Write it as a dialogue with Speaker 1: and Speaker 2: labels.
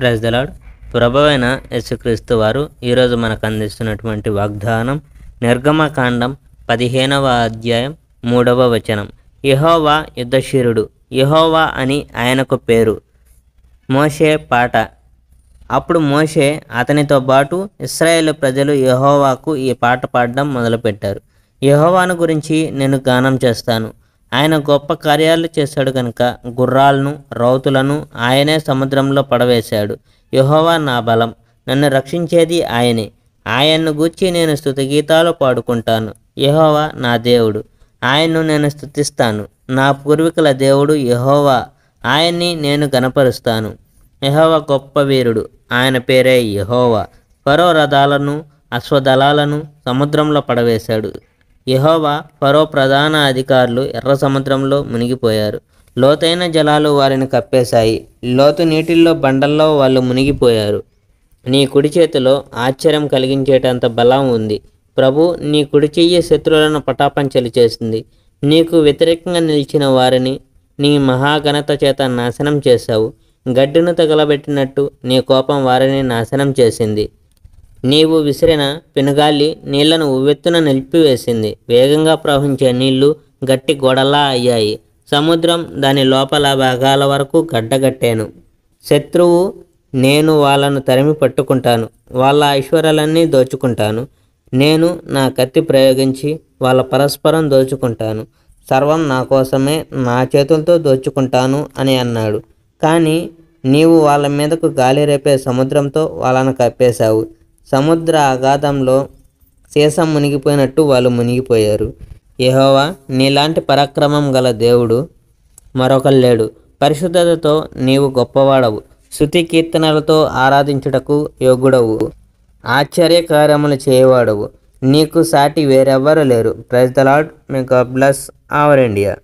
Speaker 1: praise the Lord ప్రభవైన యశుక్రీస్తు వారు ఈరోజు మనకు అందిస్తున్నటువంటి వాగ్దానం నిర్గమకాండం పదిహేనవ అధ్యాయం మూడవ వచనం యహోవా యుద్ధశీరుడు యహోవా అని ఆయనకు పేరు మోషే పాట అప్పుడు మోషే అతనితో పాటు ఇస్రాయేల్ ప్రజలు యహోవాకు ఈ పాట పాడడం మొదలుపెట్టారు యహోవాను గురించి నేను గానం చేస్తాను ఆయన గొప్ప కార్యాలు చేశాడు కనుక గుర్రాలను రౌతులను ఆయనే సముద్రంలో పడవేశాడు యహోవా నా బలం నన్ను రక్షించేది ఆయనే ఆయన్ను గూర్చి నేను స్థుతిగీతాలు పాడుకుంటాను యహోవా నా దేవుడు ఆయన్ను నేను స్థుతిస్తాను నా పూర్వీకుల దేవుడు యహోవా ఆయన్ని నేను గనపరుస్తాను యహోవా గొప్ప వీరుడు ఆయన పేరే యహోవా పరో రథాలను అశ్వదళాలను సముద్రంలో పడవేశాడు యహోవా పరో ప్రధాన అధికారులు ఎర్ర సముద్రంలో మునిగిపోయారు లోతైన జలాలు వారిని కప్పేశాయి లోతు నీటిల్లో బండల్లో వాళ్ళు మునిగిపోయారు నీ కుడి చేతిలో ఆశ్చర్యం కలిగించేటంత బలం ఉంది ప్రభు నీ కుడి చెయ్యి శత్రువులను పటాపంచలు చేసింది నీకు వ్యతిరేకంగా నిలిచిన వారిని నీ మహాఘనత చేత నాశనం చేశావు గడ్డును తగలబెట్టినట్టు నీ కోపం వారిని నాశనం చేసింది నీవు విసిరిన పెనుగాలి నీళ్లను ఉవ్వెత్తున నిలిపివేసింది వేగంగా ప్రవహించే నీళ్లు గట్టి గొడలా అయ్యాయి సముద్రం దాని లోపల భాగాల వరకు గడ్డగట్టాను శత్రువు నేను వాళ్ళను తరిమి పట్టుకుంటాను వాళ్ళ ఐశ్వర్యాలన్నీ దోచుకుంటాను నేను నా కత్తి ప్రయోగించి వాళ్ళ పరస్పరం దోచుకుంటాను సర్వం నా కోసమే నా చేతులతో దోచుకుంటాను అని అన్నాడు కానీ నీవు వాళ్ళ మీదకు గాలి రేపే సముద్రంతో వాళ్ళను కప్పేశావు సముద్ర అగాధంలో శేషం మునిగిపోయినట్టు వాళ్ళు మునిగిపోయారు యహోవా నీలాంటి పరాక్రమం గల దేవుడు మరొకరు లేడు పరిశుద్ధతతో నీవు గొప్పవాడవు శృతి కీర్తనలతో ఆరాధించుటకు యోగుడవు ఆశ్చర్యకార్యములు చేయవాడవు నీకు సాటి వేరెవ్వరు లేరు praise the Lord may God our India